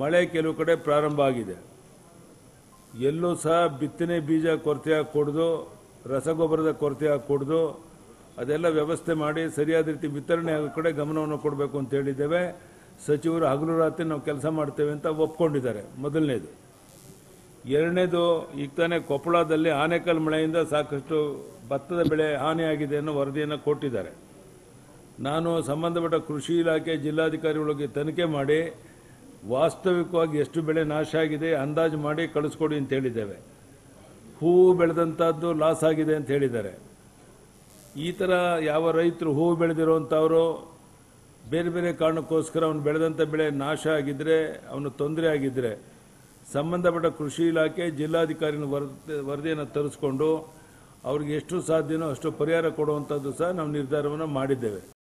ಮಳೆ ಕೆಲವು ಕಡೆ ಪ್ರಾರಂಭ ಆಗಿದೆ ಎಲ್ಲೂ ಸಹ ಬಿತ್ತನೆ ಬೀಜ ಕೊರತೆಯಾಗಿ ಕೊಡ್ದು ರಸಗೊಬ್ಬರದ ಕೊರತೆ ಕೊಡ್ದು ಅದೆಲ್ಲ ವ್ಯವಸ್ಥೆ ಮಾಡಿ ಸರಿಯಾದ ರೀತಿ ವಿತರಣೆ ಆಗೋ ಕಡೆ ಗಮನವನ್ನು ಕೊಡಬೇಕು ಅಂತ ಹೇಳಿದ್ದೇವೆ ಸಚಿವರು ಹಗಲು ರಾತ್ರಿ ನಾವು ಕೆಲಸ ಮಾಡ್ತೇವೆ ಅಂತ ಒಪ್ಕೊಂಡಿದ್ದಾರೆ ಮೊದಲನೇದು ಎರಡನೇದು ಈಗ ತಾನೇ ಕೊಪ್ಪಳದಲ್ಲಿ ಆನೆಕಲ್ ಮಳೆಯಿಂದ ಸಾಕಷ್ಟು ಭತ್ತದ ಬೆಳೆ ಹಾನಿಯಾಗಿದೆ ಅನ್ನೋ ವರದಿಯನ್ನು ಕೊಟ್ಟಿದ್ದಾರೆ ನಾನು ಸಂಬಂಧಪಟ್ಟ ಕೃಷಿ ಇಲಾಖೆ ಜಿಲ್ಲಾಧಿಕಾರಿಗಳಿಗೆ ತನಿಖೆ ಮಾಡಿ ವಾಸ್ತವಿಕವಾಗಿ ಎಷ್ಟು ಬೆಳೆ ನಾಶ ಆಗಿದೆ ಅಂದಾಜು ಮಾಡಿ ಕಳಿಸ್ಕೊಡಿ ಅಂತ ಹೇಳಿದ್ದೇವೆ ಹೂವು ಬೆಳೆದಂಥದ್ದು ಲಾಸ್ ಆಗಿದೆ ಅಂತ ಹೇಳಿದ್ದಾರೆ ಈ ಥರ ಯಾವ ರೈತರು ಹೂವು ಬೆಳೆದಿರುವಂಥವರು ಬೇರೆ ಬೇರೆ ಕಾರಣಕ್ಕೋಸ್ಕರ ಅವನು ಬೆಳೆದಂಥ ಬೆಳೆ ನಾಶ ಆಗಿದ್ದರೆ ಅವನು ತೊಂದರೆ ಆಗಿದ್ದರೆ ಸಂಬಂಧಪಟ್ಟ ಕೃಷಿ ಇಲಾಖೆ ಜಿಲ್ಲಾಧಿಕಾರಿನ ವರದಿ ವರದಿಯನ್ನು ತರಿಸ್ಕೊಂಡು ಅವ್ರಿಗೆ ಎಷ್ಟು ಸಾಧ್ಯನೋ ಅಷ್ಟು ಪರಿಹಾರ ಕೊಡುವಂಥದ್ದು ಸಹ ನಾವು ನಿರ್ಧಾರವನ್ನು ಮಾಡಿದ್ದೇವೆ